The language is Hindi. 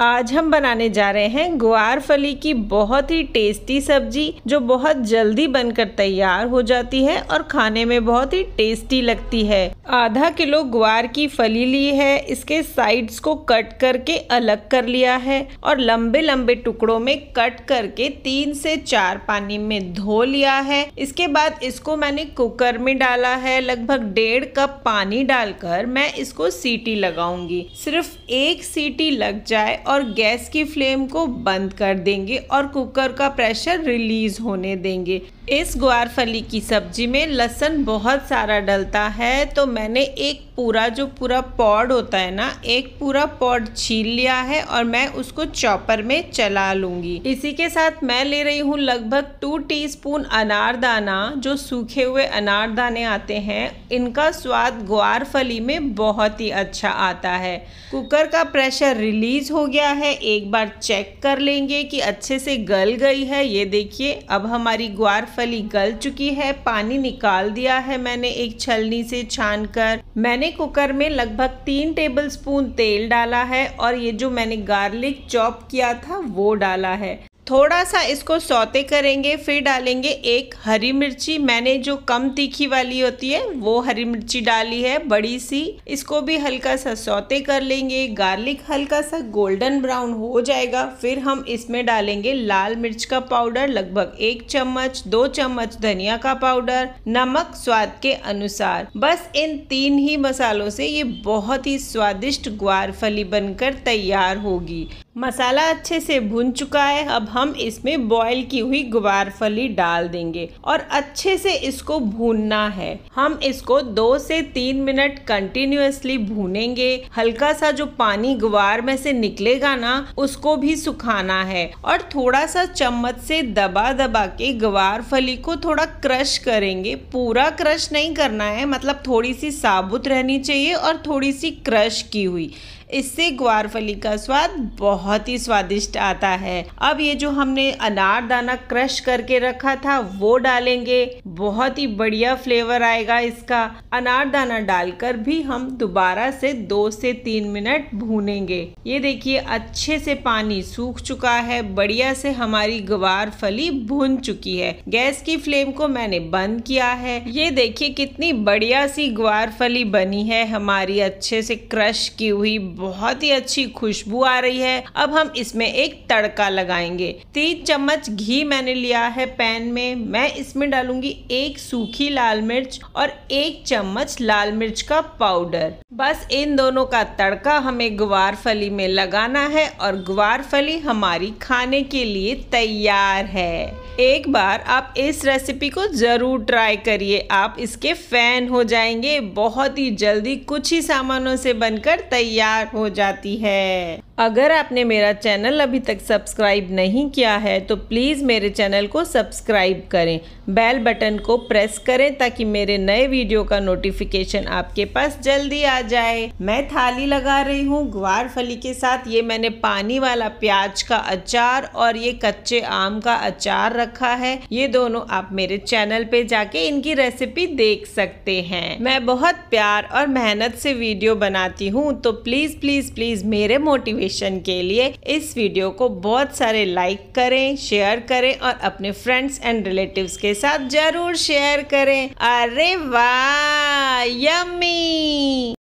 आज हम बनाने जा रहे हैं ग्वार फली की बहुत ही टेस्टी सब्जी जो बहुत जल्दी बनकर तैयार हो जाती है और खाने में बहुत ही टेस्टी लगती है आधा किलो ग्वार की फली ली है इसके साइड्स को कट करके अलग कर लिया है और लंबे लंबे टुकड़ों में कट करके तीन से चार पानी में धो लिया है इसके बाद इसको मैंने कुकर में डाला है लगभग डेढ़ कप पानी डालकर मैं इसको सीटी लगाऊंगी सिर्फ एक सीटी लग जाए और गैस की फ्लेम को बंद कर देंगे और कुकर का प्रेशर रिलीज़ होने देंगे इस ग्वारफली फली की सब्ज़ी में लहसन बहुत सारा डलता है तो मैंने एक पूरा जो पूरा पॉड होता है ना एक पूरा पॉड छील लिया है और मैं उसको चॉपर में चला लूंगी इसी के साथ मैं ले रही हूँ लगभग टू टीस्पून अनारदाना जो सूखे हुए अनारदाने आते हैं इनका स्वाद ग्वार फली में बहुत ही अच्छा आता है कुकर का प्रेशर रिलीज़ हो गया है एक बार चेक कर लेंगे कि अच्छे से गल गई है ये देखिए अब हमारी ग्वार मूंगफली गल चुकी है पानी निकाल दिया है मैंने एक छलनी से छान कर मैंने कुकर में लगभग तीन टेबल स्पून तेल डाला है और ये जो मैंने गार्लिक चॉप किया था वो डाला है थोड़ा सा इसको सौते करेंगे फिर डालेंगे एक हरी मिर्ची मैंने जो कम तीखी वाली होती है वो हरी मिर्ची डाली है बड़ी सी इसको भी हल्का सा सौते कर लेंगे गार्लिक हल्का सा गोल्डन ब्राउन हो जाएगा फिर हम इसमें डालेंगे लाल मिर्च का पाउडर लगभग एक चम्मच दो चम्मच धनिया का पाउडर नमक स्वाद के अनुसार बस इन तीन ही मसालों से ये बहुत ही स्वादिष्ट ग्वार फली बनकर तैयार होगी मसाला अच्छे से भुन चुका है अब हम इसमें बॉईल की हुई ग्वारफली डाल देंगे और अच्छे से इसको भूनना है हम इसको दो से तीन मिनट कंटिन्यूसली भूनेंगे हल्का सा जो पानी ग्वार में से निकलेगा ना उसको भी सुखाना है और थोड़ा सा चम्मच से दबा दबा के ग्वार फली को थोड़ा क्रश करेंगे पूरा क्रश नहीं करना है मतलब थोड़ी सी साबुत रहनी चाहिए और थोड़ी सी क्रश की हुई इससे ग्वारफली का स्वाद बहुत ही स्वादिष्ट आता है अब ये जो हमने अनारदाना क्रश करके रखा था वो डालेंगे बहुत ही बढ़िया फ्लेवर आएगा इसका अनारदाना डालकर भी हम दोबारा से दो से तीन मिनट भूनेंगे ये देखिए अच्छे से पानी सूख चुका है बढ़िया से हमारी ग्वार फली भुन चुकी है गैस की फ्लेम को मैंने बंद किया है ये देखिए कितनी बढ़िया सी ग्वार फली बनी है हमारी अच्छे से क्रश की हुई बहुत ही अच्छी खुशबू आ रही है अब हम इसमें एक तड़का लगाएंगे तीन चम्मच घी मैंने लिया है पैन में मैं इसमें डालूंगी एक सूखी लाल मिर्च और एक चम्मच लाल मिर्च का पाउडर बस इन दोनों का तड़का हमें ग्वार फली में लगाना है और ग्वार फली हमारी खाने के लिए तैयार है एक बार आप इस रेसिपी को ज़रूर ट्राई करिए आप इसके फ़ैन हो जाएंगे बहुत ही जल्दी कुछ ही सामानों से बनकर तैयार हो जाती है अगर आपने मेरा चैनल अभी तक सब्सक्राइब नहीं किया है तो प्लीज़ मेरे चैनल को सब्सक्राइब करें बेल बटन को प्रेस करें ताकि मेरे नए वीडियो का नोटिफिकेशन आपके पास जल्दी आ जाए मैं थाली लगा रही हूँ ग्वार फली के साथ ये मैंने पानी वाला प्याज का अचार और ये कच्चे आम का अचार रख रखा है ये दोनों आप मेरे चैनल पे जाके इनकी रेसिपी देख सकते हैं मैं बहुत प्यार और मेहनत से वीडियो बनाती हूँ तो प्लीज प्लीज प्लीज मेरे मोटिवेशन के लिए इस वीडियो को बहुत सारे लाइक करें शेयर करें और अपने फ्रेंड्स एंड रिलेटिव्स के साथ जरूर शेयर करें अरे वाह यमी